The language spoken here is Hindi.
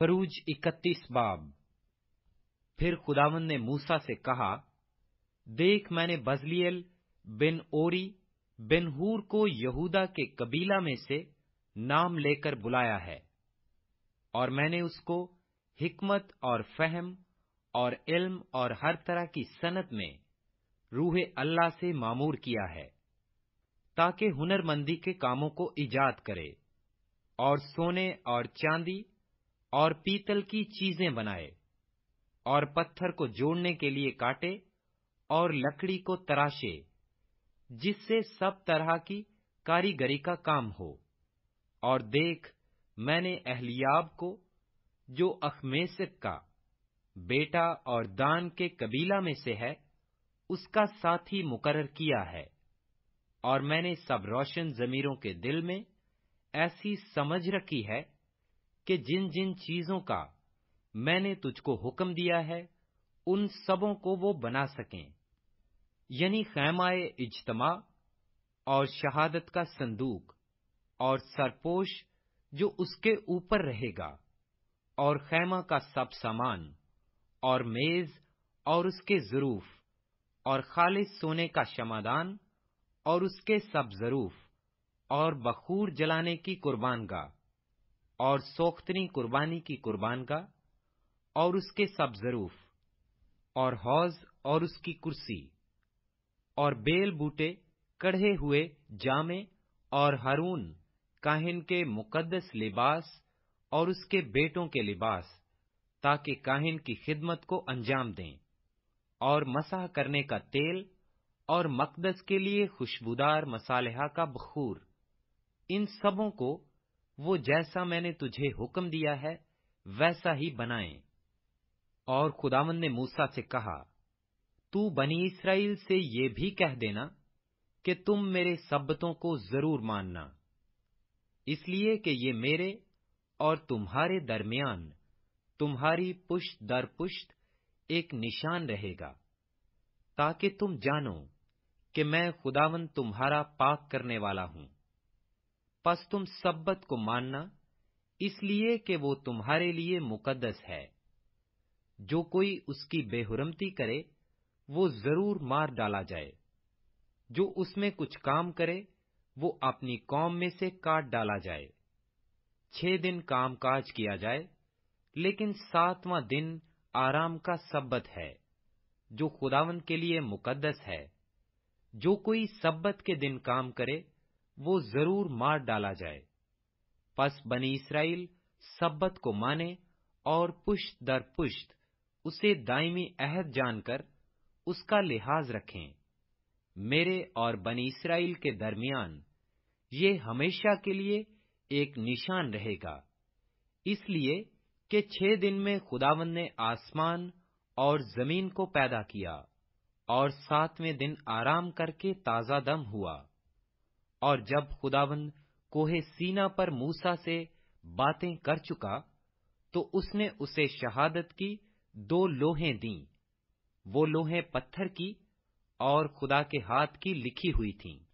परूज इकतीस बाब फिर खुदावन ने मूसा से कहा देख मैंने बजलियल बिन ओरी बिन हूर को यहूदा के कबीला में से नाम लेकर बुलाया है और मैंने उसको हिकमत और फहम और इल्म और हर तरह की सनत में रूह अल्लाह से मामूर किया है ताकि हुनरमंदी के कामों को ईजाद करे और सोने और चांदी और पीतल की चीजें बनाए और पत्थर को जोड़ने के लिए काटे और लकड़ी को तराशे जिससे सब तरह की कारीगरी का काम हो और देख मैंने अहलियाब को जो अखमेसक का बेटा और दान के कबीला में से है उसका साथी मुकरर किया है और मैंने सब रोशन जमीरों के दिल में ऐसी समझ रखी है कि जिन जिन चीजों का मैंने तुझको हुक्म दिया है उन सबों को वो बना सकें यानी खैमाए इजतमा और शहादत का संदूक और सरपोश जो उसके ऊपर रहेगा और खैमा का सब सामान और मेज और उसके जरूफ और खालिश सोने का शमादान और उसके सब जरूफ और बखूर जलाने की कुर्बानगा और सोख्तनी कुर्बानी की कुर्बान का और उसके सब जरूफ और हौज और उसकी कुर्सी और बेल बूटे कढ़े हुए जामे और हारून काहिन के मुकद्दस लिबास और उसके बेटों के लिबास ताकि काहिन की खिदमत को अंजाम दें और मसाह करने का तेल और मकदस के लिए खुशबूदार मसालेहा का बखूर इन सबों को वो जैसा मैंने तुझे हुक्म दिया है वैसा ही बनाए और खुदावन ने मूसा से कहा तू बनी इसराइल से ये भी कह देना कि तुम मेरे सब्बतों को जरूर मानना इसलिए कि ये मेरे और तुम्हारे दरमियान तुम्हारी पुष्ट दर पुष्ट एक निशान रहेगा ताकि तुम जानो कि मैं खुदावन तुम्हारा पाक करने वाला हूं पस तुम सब्बत को मानना इसलिए कि वो तुम्हारे लिए मुकद्दस है जो कोई उसकी बेहुरमती करे वो जरूर मार डाला जाए जो उसमें कुछ काम करे वो अपनी कौम में से काट डाला जाए छह दिन कामकाज किया जाए लेकिन सातवां दिन आराम का सब्बत है जो खुदावन के लिए मुकद्दस है जो कोई सब्बत के दिन काम करे वो जरूर मार डाला जाए पस बनी इसराइल सब्बत को माने और पुश्त दर पुश्त उसे दायमी अहद जानकर उसका लिहाज रखें मेरे और बनी इसराइल के दरमियान ये हमेशा के लिए एक निशान रहेगा इसलिए कि छह दिन में खुदावन ने आसमान और जमीन को पैदा किया और सातवें दिन आराम करके ताजा दम हुआ और जब खुदावंद कोहे सीना पर मूसा से बातें कर चुका तो उसने उसे शहादत की दो लोहें दी वो लोहें पत्थर की और खुदा के हाथ की लिखी हुई थीं